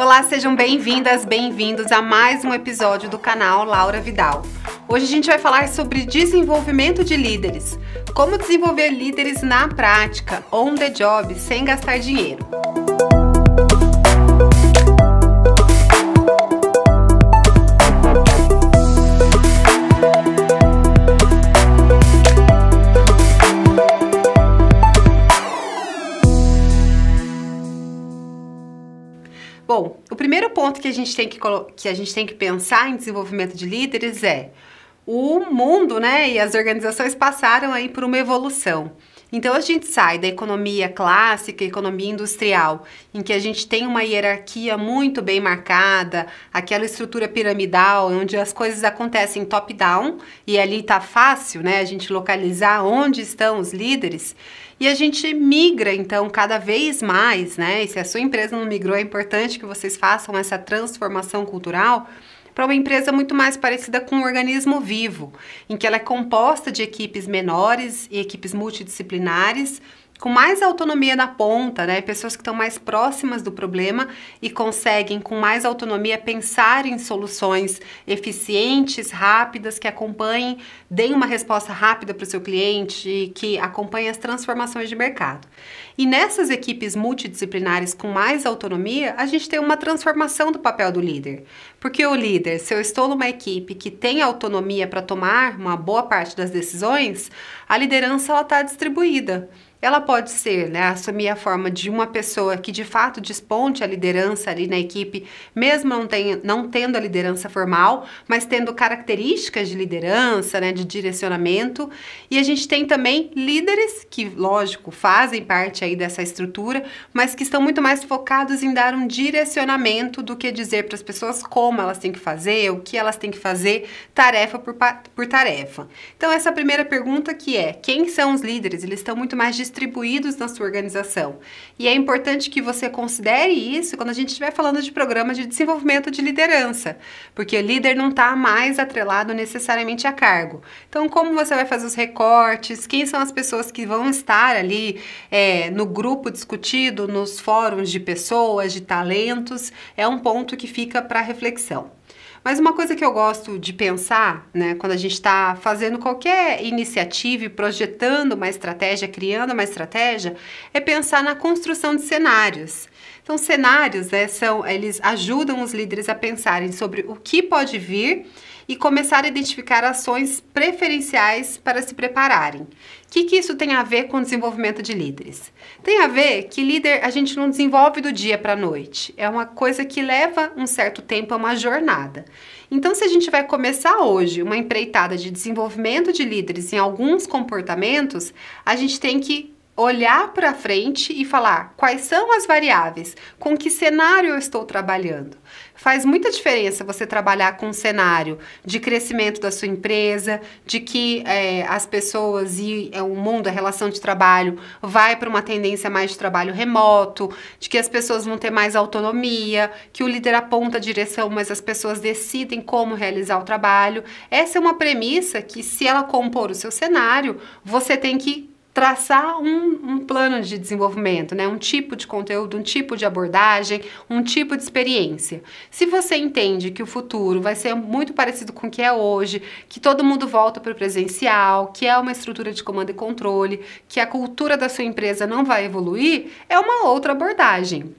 Olá, sejam bem-vindas, bem-vindos a mais um episódio do canal Laura Vidal. Hoje a gente vai falar sobre desenvolvimento de líderes, como desenvolver líderes na prática, on the job, sem gastar dinheiro. Bom, o primeiro ponto que a gente tem que, que, a gente tem que pensar em desenvolvimento de líderes é o mundo, né, e as organizações passaram aí por uma evolução. Então a gente sai da economia clássica, economia industrial, em que a gente tem uma hierarquia muito bem marcada, aquela estrutura piramidal, onde as coisas acontecem top-down e ali tá fácil, né, a gente localizar onde estão os líderes. E a gente migra, então, cada vez mais, né? E se a sua empresa não migrou, é importante que vocês façam essa transformação cultural para uma empresa muito mais parecida com um organismo vivo, em que ela é composta de equipes menores e equipes multidisciplinares com mais autonomia na ponta, né? Pessoas que estão mais próximas do problema e conseguem, com mais autonomia, pensar em soluções eficientes, rápidas, que acompanhem, deem uma resposta rápida para o seu cliente, que acompanhem as transformações de mercado. E nessas equipes multidisciplinares com mais autonomia, a gente tem uma transformação do papel do líder. Porque o líder, se eu estou numa equipe que tem autonomia para tomar uma boa parte das decisões, a liderança está distribuída. Ela pode ser, né, assumir a forma de uma pessoa que de fato desponte a liderança ali na equipe, mesmo não, não tendo a liderança formal, mas tendo características de liderança, né, de direcionamento. E a gente tem também líderes que, lógico, fazem parte aí dessa estrutura, mas que estão muito mais focados em dar um direcionamento do que dizer para as pessoas como elas têm que fazer, o que elas têm que fazer, tarefa por, por tarefa. Então, essa primeira pergunta que é: quem são os líderes? Eles estão muito mais distribuídos na sua organização. E é importante que você considere isso quando a gente estiver falando de programa de desenvolvimento de liderança, porque o líder não está mais atrelado necessariamente a cargo. Então, como você vai fazer os recortes, quem são as pessoas que vão estar ali é, no grupo discutido, nos fóruns de pessoas, de talentos, é um ponto que fica para reflexão. Mas uma coisa que eu gosto de pensar, né, quando a gente está fazendo qualquer iniciativa e projetando uma estratégia, criando uma uma estratégia é pensar na construção de cenários. Então, cenários né, são, eles ajudam os líderes a pensarem sobre o que pode vir e começar a identificar ações preferenciais para se prepararem. O que, que isso tem a ver com o desenvolvimento de líderes? Tem a ver que líder a gente não desenvolve do dia para a noite, é uma coisa que leva um certo tempo, é uma jornada. Então, se a gente vai começar hoje uma empreitada de desenvolvimento de líderes em alguns comportamentos, a gente tem que olhar para frente e falar quais são as variáveis, com que cenário eu estou trabalhando. Faz muita diferença você trabalhar com um cenário de crescimento da sua empresa, de que é, as pessoas e é, o mundo, a relação de trabalho, vai para uma tendência mais de trabalho remoto, de que as pessoas vão ter mais autonomia, que o líder aponta a direção, mas as pessoas decidem como realizar o trabalho. Essa é uma premissa que, se ela compor o seu cenário, você tem que traçar um, um, plano de desenvolvimento, né? um tipo de conteúdo, um tipo de abordagem, um tipo de experiência. Se você entende que o futuro vai ser muito parecido com o que é hoje, que todo mundo volta para o presencial, que é uma estrutura de comando e controle, que a cultura da sua empresa não vai evoluir, é uma outra abordagem.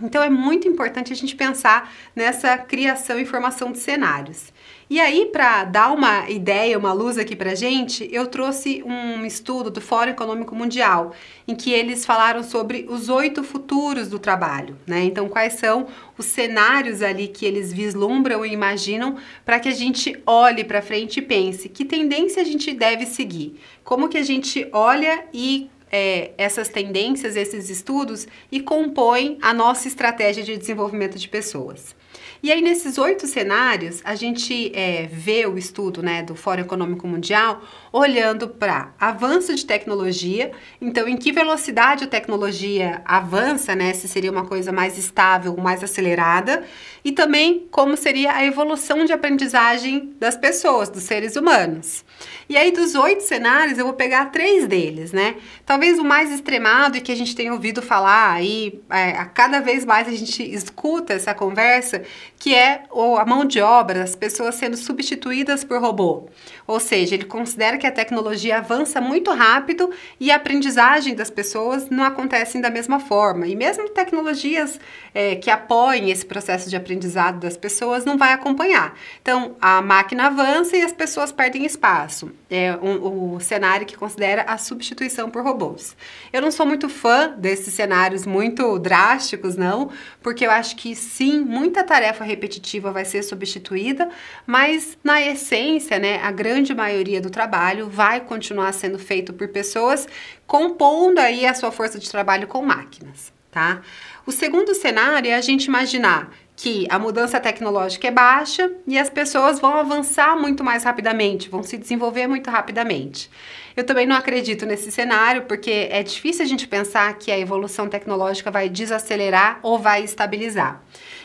Então é muito importante a gente pensar nessa criação e formação de cenários. E aí, para dar uma ideia, uma luz aqui a gente, eu trouxe um estudo do Fórum Econômico Mundial, em que eles falaram sobre os oito futuros do trabalho, né? Então, quais são os cenários ali que eles vislumbram e imaginam para que a gente olhe para frente e pense que tendência a gente deve seguir, como que a gente olha e é, essas tendências, esses estudos e compõem a nossa estratégia de desenvolvimento de pessoas. E aí, nesses oito cenários, a gente é, vê o estudo né, do Fórum Econômico Mundial olhando para avanço de tecnologia, então em que velocidade a tecnologia avança, né, se seria uma coisa mais estável, mais acelerada, e também como seria a evolução de aprendizagem das pessoas, dos seres humanos. E aí, dos oito cenários, eu vou pegar três deles, né? Talvez o mais extremado e que a gente tem ouvido falar aí, é, a cada vez mais a gente escuta essa conversa, que é a mão de obra, as pessoas sendo substituídas por robô. Ou seja, ele considera que a tecnologia avança muito rápido e a aprendizagem das pessoas não acontece da mesma forma. E mesmo tecnologias é, que apoiem esse processo de aprendizado das pessoas não vai acompanhar. Então, a máquina avança e as pessoas perdem espaço. É um, o cenário que considera a substituição por robôs. Eu não sou muito fã desses cenários muito drásticos, não, porque eu acho que sim, muita tarefa repetitiva vai ser substituída, mas na essência, né, a grande maioria do trabalho vai continuar sendo feito por pessoas compondo aí a sua força de trabalho com máquinas tá? O segundo cenário é a gente imaginar que a mudança tecnológica é baixa e as pessoas vão avançar muito mais rapidamente, vão se desenvolver muito rapidamente. Eu também não acredito nesse cenário, porque é difícil a gente pensar que a evolução tecnológica vai desacelerar ou vai estabilizar.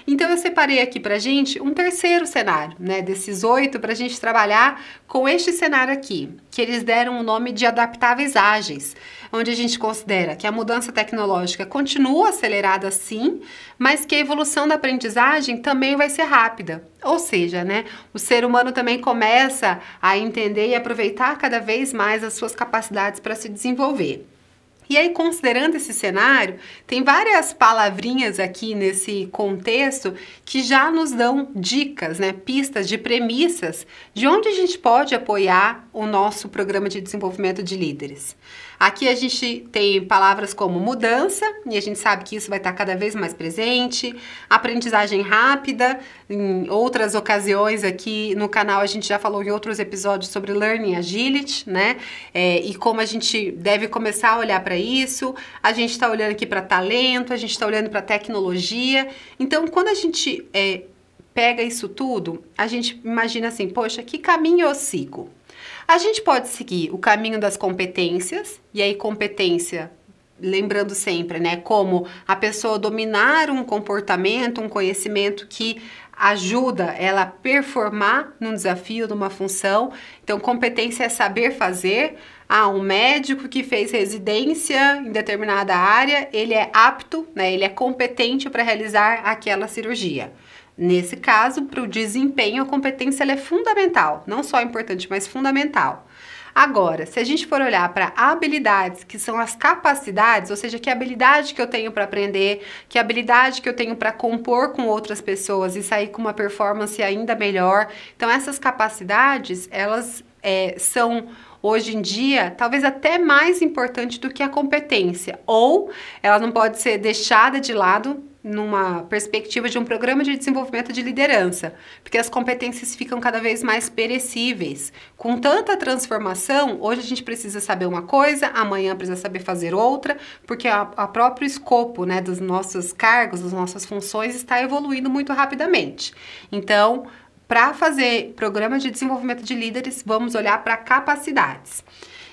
Então eu separei aqui a gente um terceiro cenário, né, desses oito, para a gente trabalhar com este cenário aqui, que eles deram o nome de adaptáveis ágeis onde a gente considera que a mudança tecnológica continua acelerada sim, mas que a evolução da aprendizagem também vai ser rápida. Ou seja, né, o ser humano também começa a entender e aproveitar cada vez mais as suas capacidades para se desenvolver. E aí, considerando esse cenário, tem várias palavrinhas aqui nesse contexto que já nos dão dicas, né? Pistas de premissas de onde a gente pode apoiar o nosso programa de desenvolvimento de líderes. Aqui a gente tem palavras como mudança, e a gente sabe que isso vai estar cada vez mais presente, aprendizagem rápida, em outras ocasiões aqui no canal a gente já falou em outros episódios sobre Learning Agility, né? É, e como a gente deve começar a olhar para isso, a gente está olhando aqui para talento, a gente está olhando para tecnologia. Então, quando a gente é, pega isso tudo, a gente imagina assim, poxa, que caminho eu sigo? A gente pode seguir o caminho das competências, e aí competência lembrando sempre, né, como a pessoa dominar um comportamento, um conhecimento que ajuda ela a performar num desafio, numa função. Então, competência é saber fazer. Ah, um médico que fez residência em determinada área, ele é apto, né, ele é competente para realizar aquela cirurgia. Nesse caso, para o desempenho, a competência é fundamental, não só importante, mas fundamental. Agora, se a gente for olhar para habilidades, que são as capacidades, ou seja, que habilidade que eu tenho para aprender, que habilidade que eu tenho para compor com outras pessoas e sair com uma performance ainda melhor. Então, essas capacidades, elas é, são hoje em dia, talvez até mais importante do que a competência, ou ela não pode ser deixada de lado numa perspectiva de um programa de desenvolvimento de liderança, porque as competências ficam cada vez mais perecíveis. Com tanta transformação, hoje a gente precisa saber uma coisa, amanhã precisa saber fazer outra, porque a, a próprio escopo né, dos nossos cargos, das nossas funções está evoluindo muito rapidamente. Então, para fazer programa de desenvolvimento de líderes, vamos olhar para capacidades.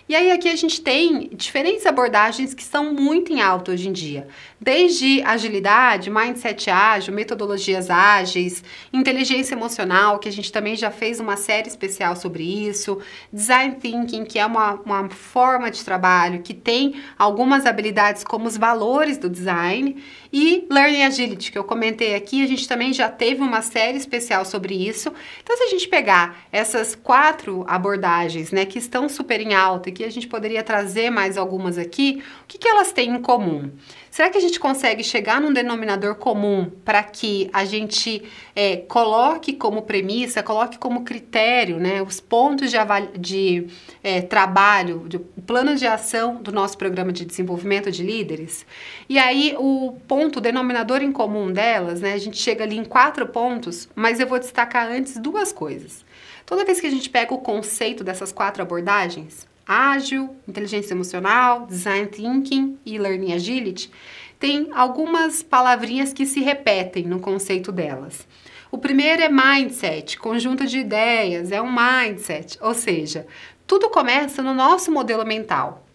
E aí aqui a gente tem diferentes abordagens que são muito em alta hoje em dia, desde agilidade, mindset ágil, metodologias ágeis, inteligência emocional, que a gente também já fez uma série especial sobre isso, design thinking, que é uma, uma forma de trabalho que tem algumas habilidades como os valores do design, e learning agility, que eu comentei aqui, a gente também já teve uma série especial sobre isso. Então se a gente pegar essas quatro abordagens, né, que estão super em alta aqui, a gente poderia trazer mais algumas aqui. O que, que elas têm em comum? Será que a gente consegue chegar num denominador comum para que a gente é, coloque como premissa, coloque como critério né, os pontos de, de é, trabalho, de plano de ação do nosso programa de desenvolvimento de líderes? E aí o ponto, o denominador em comum delas, né, a gente chega ali em quatro pontos, mas eu vou destacar antes duas coisas. Toda vez que a gente pega o conceito dessas quatro abordagens, ágil, inteligência emocional, design thinking e learning agility, tem algumas palavrinhas que se repetem no conceito delas. O primeiro é mindset, conjunto de ideias, é um mindset, ou seja, tudo começa no nosso modelo mental.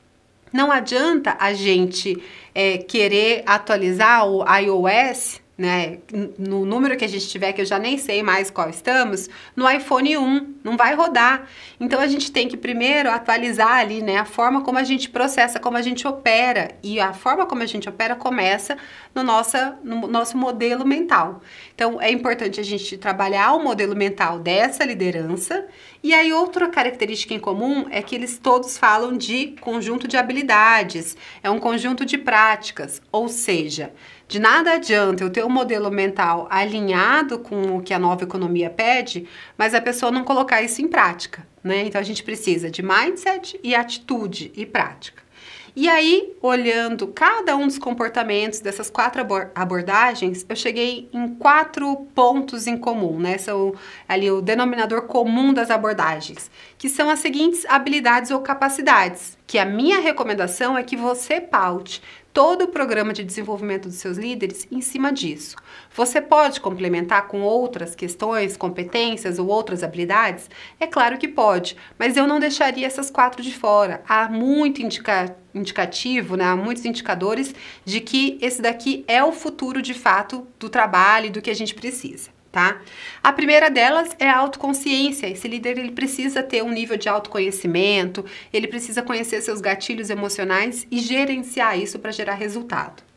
Não adianta a gente é, querer atualizar o iOS né, no número que a gente tiver, que eu já nem sei mais qual estamos, no iPhone 1, não vai rodar. Então a gente tem que primeiro atualizar ali, né, a forma como a gente processa, como a gente opera, e a forma como a gente opera começa no, nossa, no nosso modelo mental. Então é importante a gente trabalhar o modelo mental dessa liderança e aí, outra característica em comum é que eles todos falam de conjunto de habilidades, é um conjunto de práticas, ou seja, de nada adianta eu ter um modelo mental alinhado com o que a nova economia pede, mas a pessoa não colocar isso em prática, né? Então a gente precisa de mindset e atitude e prática. E aí, olhando cada um dos comportamentos dessas quatro abordagens, eu cheguei em quatro pontos em comum, né? São ali o denominador comum das abordagens, que são as seguintes habilidades ou capacidades, que a minha recomendação é que você paute todo o programa de desenvolvimento dos seus líderes em cima disso. Você pode complementar com outras questões, competências ou outras habilidades? É claro que pode, mas eu não deixaria essas quatro de fora. Há muito indica indicativo, né? há muitos indicadores de que esse daqui é o futuro de fato do trabalho e do que a gente precisa tá? A primeira delas é a autoconsciência. Esse líder ele precisa ter um nível de autoconhecimento, ele precisa conhecer seus gatilhos emocionais e gerenciar isso para gerar resultado.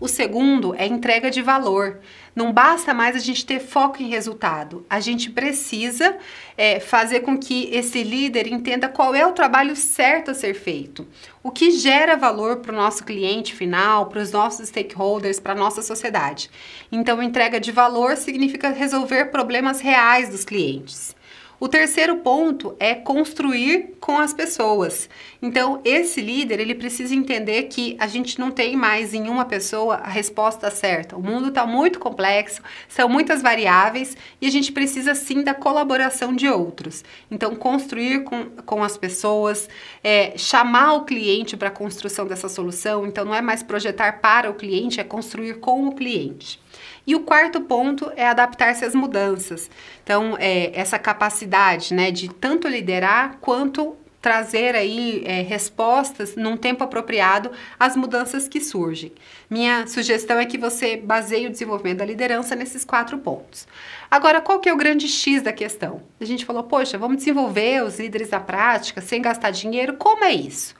O segundo é entrega de valor. Não basta mais a gente ter foco em resultado. A gente precisa é, fazer com que esse líder entenda qual é o trabalho certo a ser feito, o que gera valor para o nosso cliente final, para os nossos stakeholders, para a nossa sociedade. Então, entrega de valor significa resolver problemas reais dos clientes. O terceiro ponto é construir com as pessoas. Então, esse líder, ele precisa entender que a gente não tem mais em uma pessoa a resposta certa. O mundo está muito complexo, são muitas variáveis e a gente precisa sim da colaboração de outros. Então, construir com, com as pessoas, é, chamar o cliente para a construção dessa solução. Então, não é mais projetar para o cliente, é construir com o cliente. E o quarto ponto é adaptar-se às mudanças. Então, é, essa capacidade né, de tanto liderar quanto trazer aí é, respostas num tempo apropriado às mudanças que surgem. Minha sugestão é que você baseie o desenvolvimento da liderança nesses quatro pontos. Agora, qual que é o grande X da questão? A gente falou, poxa, vamos desenvolver os líderes da prática sem gastar dinheiro, como é isso?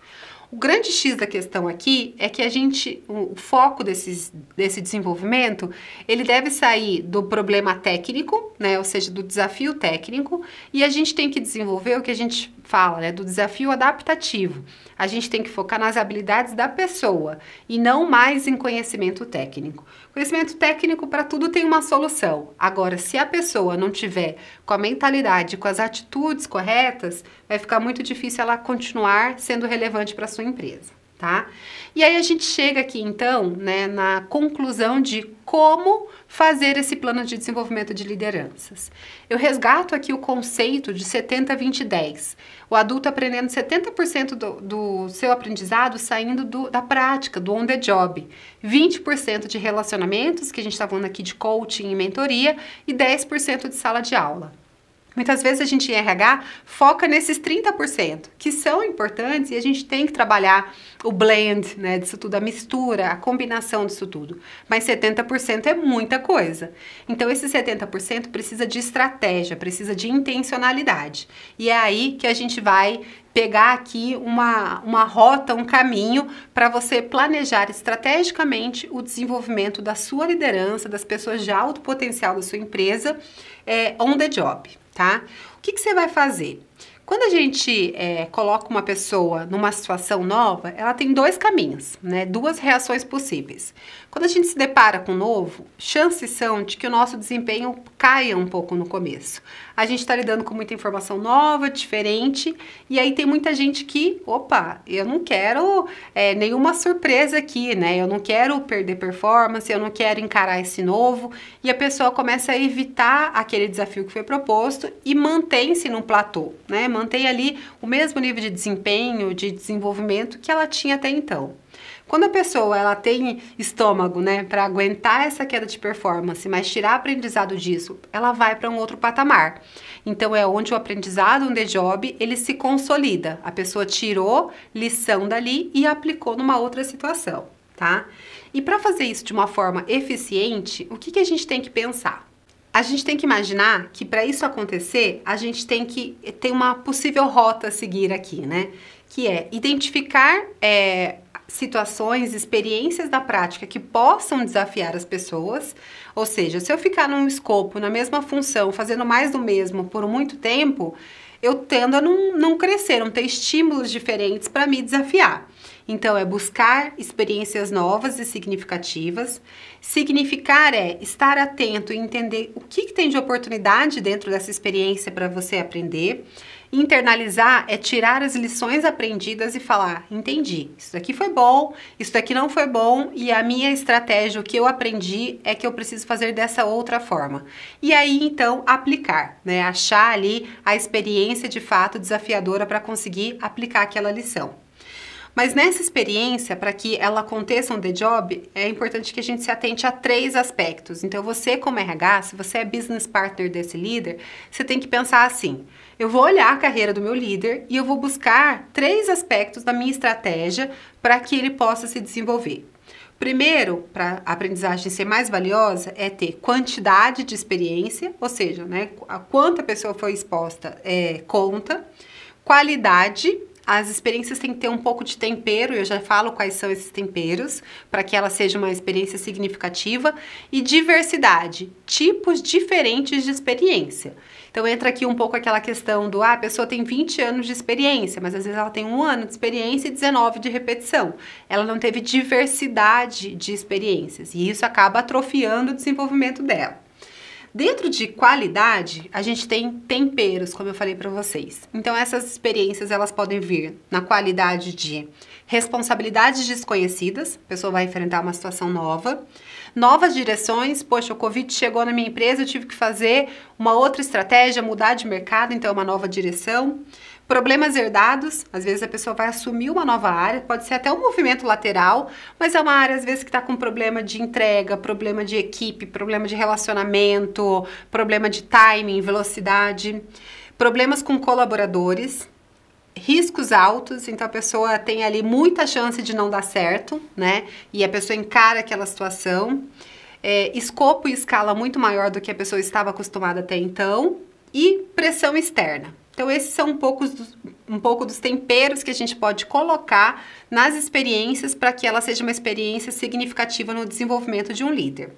O grande X da questão aqui é que a gente, o foco desses, desse desenvolvimento, ele deve sair do problema técnico, né, ou seja, do desafio técnico, e a gente tem que desenvolver o que a gente fala, né, do desafio adaptativo. A gente tem que focar nas habilidades da pessoa e não mais em conhecimento técnico. Conhecimento técnico para tudo tem uma solução. Agora, se a pessoa não tiver com a mentalidade, com as atitudes corretas, vai ficar muito difícil ela continuar sendo relevante para sua sua empresa, tá? E aí a gente chega aqui então, né, na conclusão de como fazer esse plano de desenvolvimento de lideranças. Eu resgato aqui o conceito de 70-20-10. O adulto aprendendo 70% do, do seu aprendizado saindo do, da prática, do on the job. 20% de relacionamentos, que a gente está falando aqui de coaching e mentoria, e 10% de sala de aula. Muitas vezes a gente em RH foca nesses 30% que são importantes e a gente tem que trabalhar o blend, né, disso tudo, a mistura, a combinação disso tudo. Mas 70% é muita coisa. Então esse 70% precisa de estratégia, precisa de intencionalidade. E é aí que a gente vai pegar aqui uma, uma rota, um caminho para você planejar estrategicamente o desenvolvimento da sua liderança, das pessoas de alto potencial da sua empresa, é, on the job tá? O que, que você vai fazer? Quando a gente é, coloca uma pessoa numa situação nova, ela tem dois caminhos, né? Duas reações possíveis. Quando a gente se depara com um novo, chances são de que o nosso desempenho caia um pouco no começo a gente está lidando com muita informação nova, diferente, e aí tem muita gente que, opa, eu não quero é, nenhuma surpresa aqui, né? Eu não quero perder performance, eu não quero encarar esse novo, e a pessoa começa a evitar aquele desafio que foi proposto e mantém-se num platô, né? Mantém ali o mesmo nível de desempenho, de desenvolvimento que ela tinha até então. Quando a pessoa ela tem estômago, né, para aguentar essa queda de performance, mas tirar aprendizado disso, ela vai para um outro patamar. Então é onde o aprendizado um the job, ele se consolida. A pessoa tirou lição dali e aplicou numa outra situação, tá? E para fazer isso de uma forma eficiente, o que, que a gente tem que pensar? A gente tem que imaginar que para isso acontecer, a gente tem que ter uma possível rota a seguir aqui, né? Que é identificar é, situações, experiências da prática que possam desafiar as pessoas. Ou seja, se eu ficar num escopo, na mesma função, fazendo mais do mesmo por muito tempo, eu tendo a não, não crescer, não ter estímulos diferentes para me desafiar. Então, é buscar experiências novas e significativas. Significar é estar atento e entender o que, que tem de oportunidade dentro dessa experiência para você aprender. Internalizar é tirar as lições aprendidas e falar: entendi, isso daqui foi bom, isso daqui não foi bom, e a minha estratégia, o que eu aprendi, é que eu preciso fazer dessa outra forma. E aí então aplicar, né? Achar ali a experiência de fato desafiadora para conseguir aplicar aquela lição. Mas nessa experiência, para que ela aconteça um The Job, é importante que a gente se atente a três aspectos. Então, você como RH, se você é business partner desse líder, você tem que pensar assim, eu vou olhar a carreira do meu líder e eu vou buscar três aspectos da minha estratégia para que ele possa se desenvolver. Primeiro, para a aprendizagem ser mais valiosa, é ter quantidade de experiência, ou seja, né, a quanta a pessoa foi exposta é, conta, qualidade as experiências têm que ter um pouco de tempero, eu já falo quais são esses temperos, para que ela seja uma experiência significativa. E diversidade, tipos diferentes de experiência. Então entra aqui um pouco aquela questão do, ah, a pessoa tem 20 anos de experiência, mas às vezes ela tem um ano de experiência e 19 de repetição. Ela não teve diversidade de experiências e isso acaba atrofiando o desenvolvimento dela. Dentro de qualidade, a gente tem temperos, como eu falei para vocês. Então essas experiências elas podem vir na qualidade de responsabilidades desconhecidas, a pessoa vai enfrentar uma situação nova, novas direções, poxa, o Covid chegou na minha empresa, eu tive que fazer uma outra estratégia, mudar de mercado, então é uma nova direção. Problemas herdados, às vezes a pessoa vai assumir uma nova área, pode ser até um movimento lateral, mas é uma área às vezes que está com problema de entrega, problema de equipe, problema de relacionamento, problema de timing, velocidade, problemas com colaboradores, riscos altos, então a pessoa tem ali muita chance de não dar certo, né? E a pessoa encara aquela situação. É, escopo e escala muito maior do que a pessoa estava acostumada até então, e pressão externa. Então, esses são um pouco, dos, um pouco dos temperos que a gente pode colocar nas experiências para que ela seja uma experiência significativa no desenvolvimento de um líder.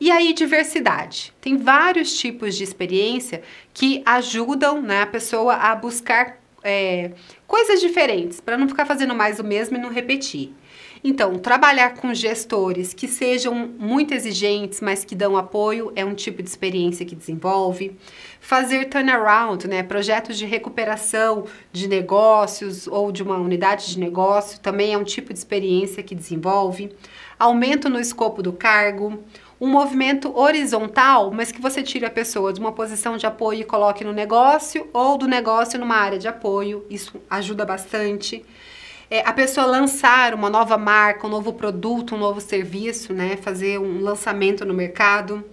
E aí, diversidade. Tem vários tipos de experiência que ajudam né, a pessoa a buscar é, coisas diferentes, para não ficar fazendo mais o mesmo e não repetir. Então, trabalhar com gestores que sejam muito exigentes, mas que dão apoio, é um tipo de experiência que desenvolve. Fazer turnaround, né, projetos de recuperação de negócios ou de uma unidade de negócio, também é um tipo de experiência que desenvolve. Aumento no escopo do cargo, um movimento horizontal, mas que você tire a pessoa de uma posição de apoio e coloque no negócio ou do negócio numa área de apoio, isso ajuda bastante é, a pessoa lançar uma nova marca, um novo produto, um novo serviço, né? Fazer um lançamento no mercado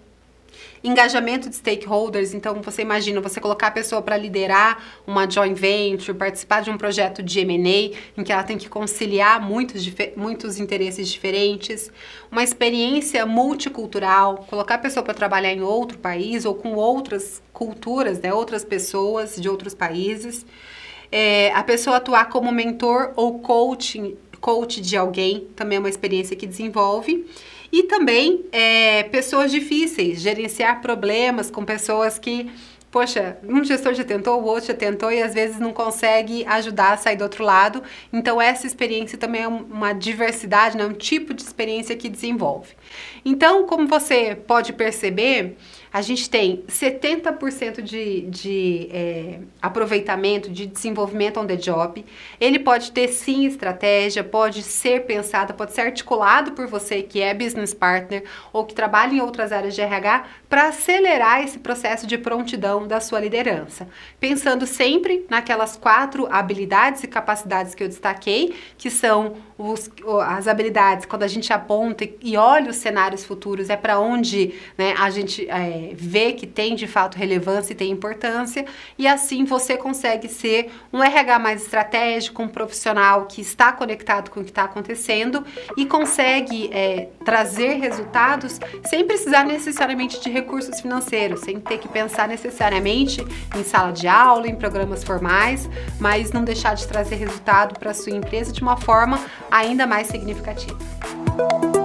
engajamento de stakeholders. Então, você imagina você colocar a pessoa para liderar uma joint venture, participar de um projeto de M&A, em que ela tem que conciliar muitos, muitos interesses diferentes. Uma experiência multicultural, colocar a pessoa para trabalhar em outro país ou com outras culturas, né, outras pessoas de outros países. É, a pessoa atuar como mentor ou coaching, coach de alguém também é uma experiência que desenvolve. E também é, pessoas difíceis, gerenciar problemas com pessoas que poxa, um gestor já tentou, o outro já tentou e às vezes não consegue ajudar a sair do outro lado. Então, essa experiência também é uma diversidade, né? um tipo de experiência que desenvolve. Então, como você pode perceber, a gente tem 70% de, de é, aproveitamento, de desenvolvimento on the job. Ele pode ter sim estratégia, pode ser pensado, pode ser articulado por você que é business partner ou que trabalha em outras áreas de RH para acelerar esse processo de prontidão da sua liderança. Pensando sempre naquelas quatro habilidades e capacidades que eu destaquei, que são os, as habilidades quando a gente aponta e olha o cenários futuros, é para onde né, a gente é, vê que tem de fato relevância e tem importância, e assim você consegue ser um RH mais estratégico, um profissional que está conectado com o que está acontecendo e consegue é, trazer resultados sem precisar necessariamente de recursos financeiros, sem ter que pensar necessariamente em sala de aula, em programas formais, mas não deixar de trazer resultado para sua empresa de uma forma ainda mais significativa.